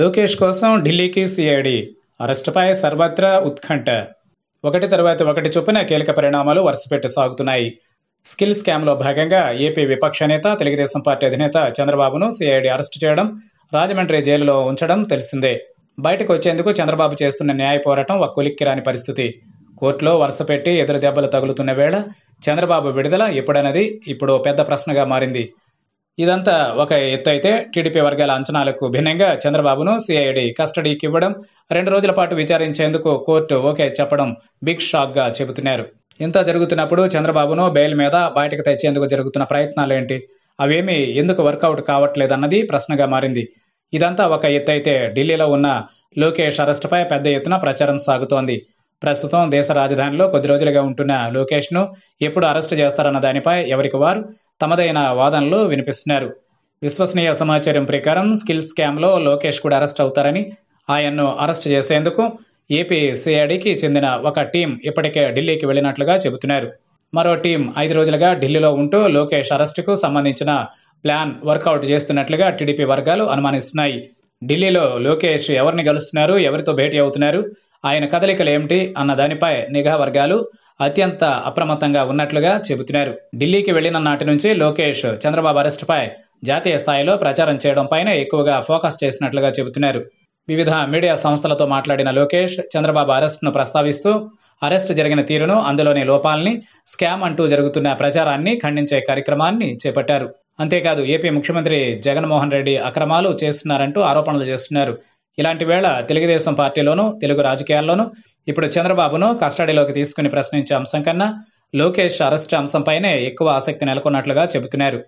లోకేష్ కోసం ఢిల్లీకి సిఐడి అరెస్టుపై సర్వత్రా ఉత్కంఠ ఒకటి తర్వాత ఒకటి చొప్పున కీలక పరిణామాలు వరుసపెట్టి సాగుతున్నాయి స్కిల్ స్కామ్లో భాగంగా ఏపీ విపక్ష నేత తెలుగుదేశం పార్టీ అధినేత చంద్రబాబును సిఐడి అరెస్టు చేయడం రాజమండ్రి జైలులో ఉంచడం తెలిసిందే బయటకు వచ్చేందుకు చంద్రబాబు చేస్తున్న న్యాయ పోరాటం ఒక రాని పరిస్థితి కోర్టులో వరుసపెట్టి ఎదురు దెబ్బలు తగులుతున్న వేళ చంద్రబాబు విడుదల ఎప్పుడన్నది ఇప్పుడు పెద్ద ప్రశ్నగా మారింది ఇదంతా ఒక ఎత్తు అయితే టీడీపీ వర్గాల అంచనాలకు భిన్నంగా చంద్రబాబును సిఐడి కస్టడీకి ఇవ్వడం రెండు రోజుల పాటు విచారించేందుకు కోర్టు ఓకే చెప్పడం బిగ్ షాక్గా చెబుతున్నారు ఇంత జరుగుతున్నప్పుడు చంద్రబాబును బెయిల్ మీద బయటకు తెచ్చేందుకు జరుగుతున్న ప్రయత్నాలేంటి అవేమీ ఎందుకు వర్కౌట్ కావట్లేదన్నది ప్రశ్నగా మారింది ఇదంతా ఒక ఎత్తు అయితే ఢిల్లీలో ఉన్న లోకేష్ అరెస్టుపై పెద్ద ఎత్తున ప్రచారం సాగుతోంది ప్రస్తుతం దేశ రాజధానిలో కొద్ది రోజులుగా ఉంటున్న లోకేష్ను ఎప్పుడు అరెస్టు చేస్తారన్న దానిపై ఎవరికి వారు తమదైన వాదనలు వినిపిస్తున్నారు విశ్వసనీయ సమాచారం ప్రకారం స్కిల్ లో లోకేష్ కూడా అరెస్ట్ అవుతారని ఆయన్ను అరెస్ట్ చేసేందుకు ఏపీ సిఐడికి చెందిన ఒక టీం ఇప్పటికే ఢిల్లీకి వెళ్ళినట్లుగా చెబుతున్నారు మరో టీం ఐదు రోజులుగా ఢిల్లీలో ఉంటూ లోకేష్ అరెస్టుకు సంబంధించిన ప్లాన్ వర్కౌట్ చేస్తున్నట్లుగా టీడీపీ వర్గాలు అనుమానిస్తున్నాయి ఢిల్లీలో లోకేష్ ఎవరిని గెలుస్తున్నారు ఎవరితో భేటీ అవుతున్నారు ఆయన కదలికలు ఏమిటి అన్న దానిపై నిఘా వర్గాలు అత్యంత అప్రమత్తంగా ఉన్నట్లుగా చెబుతున్నారు ఢిల్లీకి వెళ్లిన నాటి నుంచి లోకేష్ చంద్రబాబు అరెస్టుపై జాతీయ స్థాయిలో ప్రచారం చేయడంపైనే ఎక్కువగా ఫోకస్ చేసినట్లుగా చెబుతున్నారు వివిధ మీడియా సంస్థలతో మాట్లాడిన లోకేష్ చంద్రబాబు అరెస్టును ప్రస్తావిస్తూ అరెస్ట్ జరిగిన తీరును అందులోని లోపాల్ని స్కామ్ అంటూ జరుగుతున్న ప్రచారాన్ని ఖండించే కార్యక్రమాన్ని చేపట్టారు అంతేకాదు ఏపీ ముఖ్యమంత్రి జగన్మోహన్ రెడ్డి అక్రమాలు చేస్తున్నారంటూ ఆరోపణలు చేస్తున్నారు ఇలాంటి వేళ తెలుగుదేశం పార్టీలోనూ తెలుగు రాజకీయాల్లోనూ ఇప్పుడు చంద్రబాబును కస్టడీలోకి తీసుకుని ప్రశ్నించే అంశం కన్నా లోకేష్ అరెస్ట్ అంశంపైనే ఎక్కువ ఆసక్తి నెలకొన్నట్లుగా చెబుతున్నారు